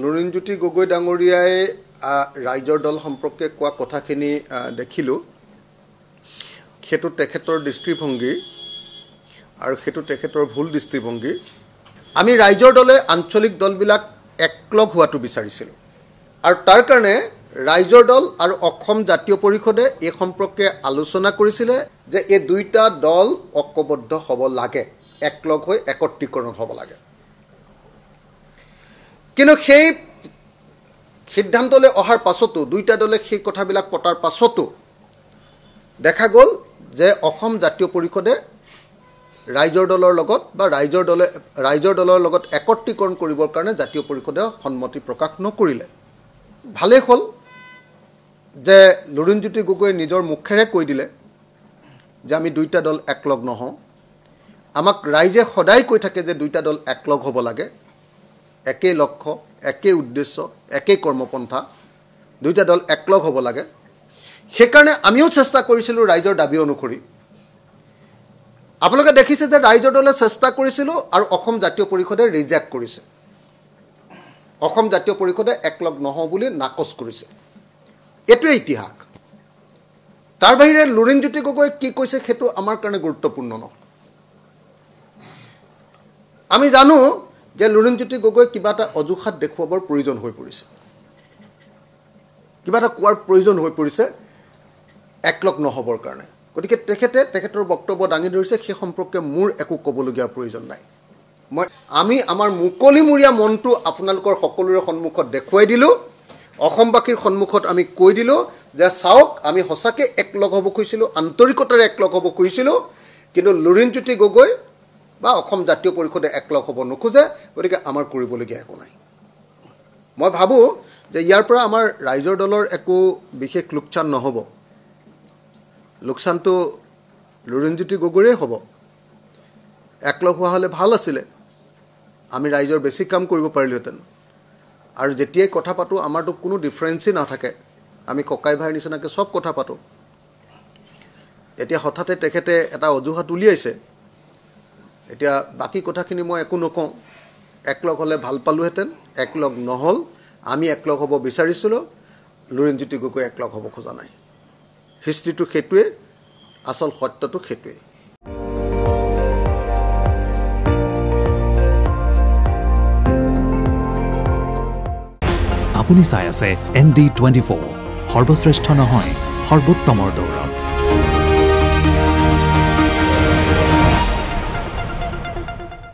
নৰিণজ্যোতি গগৈ ডাঙৰীয়াই ৰাইজৰ দল সম্পৰ্কে কোৱা কথাখিনি দেখিলোঁ সেইটো তেখেতৰ দৃষ্টিভংগী আৰু সেইটো তেখেতৰ ভুল দৃষ্টিভংগী আমি ৰাইজৰ দলে আঞ্চলিক দলবিলাক একলগ হোৱাটো বিচাৰিছিলোঁ আৰু তাৰ কাৰণে ৰাইজৰ দল আৰু অসম জাতীয় পৰিষদে এই সম্পৰ্কে আলোচনা কৰিছিলে যে এই দুয়োটা দল ঐক্যবদ্ধ হ'ব লাগে একলগ হৈ একত্ৰীকৰণ হ'ব লাগে কিন্তু সেই সিদ্ধান্তলৈ অহাৰ পাছতো দুয়োটা দলে সেই কথাবিলাক পতাৰ পাছতো দেখা গ'ল যে অসম জাতীয় পৰিষদে ৰাইজৰ দলৰ লগত বা ৰাইজৰ দলে ৰাইজৰ দলৰ লগত একত্ৰীকৰণ কৰিবৰ কাৰণে জাতীয় পৰিষদে সন্মতি প্ৰকাশ নকৰিলে ভালেই হ'ল যে লুৰিণজ্যোতি গগৈয়ে নিজৰ মুখেৰে কৈ দিলে যে আমি দুয়োটা দল একলগ নহওঁ আমাক ৰাইজে সদায় কৈ থাকে যে দুয়োটা দল একলগ হ'ব লাগে একেই লক্ষ্য একেই উদ্দেশ্য একেই কৰ্মপন্থা দুয়োটা দল একলগ হ'ব লাগে সেইকাৰণে আমিও চেষ্টা কৰিছিলোঁ ৰাইজৰ দাবী অনুসৰি আপোনালোকে দেখিছে যে ৰাইজৰ দলে চেষ্টা কৰিছিলোঁ আৰু অসম জাতীয় পৰিষদে ৰিজেক্ট কৰিছে অসম জাতীয় পৰিষদে একলগ নহওঁ বুলি নাকচ কৰিছে এইটোৱে ইতিহাস তাৰ বাহিৰে লুৰিণজ্যোতি গগৈ কি কৈছে সেইটো আমাৰ কাৰণে গুৰুত্বপূৰ্ণ নহয় আমি জানো যে লুৰিণজ্যোতি গগৈ কিবা এটা অজুহাত দেখুৱাবৰ প্ৰয়োজন হৈ পৰিছে কিবা এটা কোৱাৰ প্ৰয়োজন হৈ পৰিছে একলগ নহ'বৰ কাৰণে গতিকে তেখেতে তেখেতৰ বক্তব্য দাঙি ধৰিছে সেই সম্পৰ্কে মোৰ একো ক'বলগীয়াৰ প্ৰয়োজন নাই মই আমি আমাৰ মুকলিমূৰীয়া মনটো আপোনালোকৰ সকলোৰে সন্মুখত দেখুৱাই দিলোঁ অসমবাসীৰ সন্মুখত আমি কৈ দিলোঁ যে চাওক আমি সঁচাকৈ একলগ হ'ব খুজিছিলোঁ আন্তৰিকতাৰে একলগ হ'ব খুজিছিলোঁ কিন্তু লুৰিণজ্যোতি গগৈ বা অসম জাতীয় পৰিষদে একলগ হ'ব নোখোজে গতিকে আমাৰ কৰিবলগীয়া একো নাই মই ভাবোঁ যে ইয়াৰ পৰা আমাৰ ৰাইজৰ দলৰ একো বিশেষ লোকচান নহ'ব লোকচানটো লুৰিণজ্যোতি গগৈয়ে হ'ব একলগ হোৱা হ'লে ভাল আছিলে আমি ৰাইজৰ বেছি কাম কৰিব পাৰিলোহেঁতেন আৰু যেতিয়াই কথা পাতোঁ আমাৰতো কোনো ডিফাৰেঞ্চেই নাথাকে আমি ককাই ভাইৰ নিচিনাকৈ চব কথা পাতোঁ এতিয়া হঠাতে তেখেতে এটা অজুহাত উলিয়াইছে এতিয়া বাকী কথাখিনি মই একো নকওঁ একলগ হ'লে ভাল পালোহেঁতেন একলগ নহ'ল আমি একলগ হ'ব বিচাৰিছিলোঁ লুৰিণজ্যোতি গগৈ একলগ হ'ব খোজা নাই হিষ্ট্ৰীটো সেইটোৱেই আচল সত্যটো সেইটোৱেই আপুনি চাই আছে এন ডি টুৱেণ্টি ফ'ৰ সৰ্বশ্ৰেষ্ঠ নহয় সৰ্বোত্তমৰ দৌৰত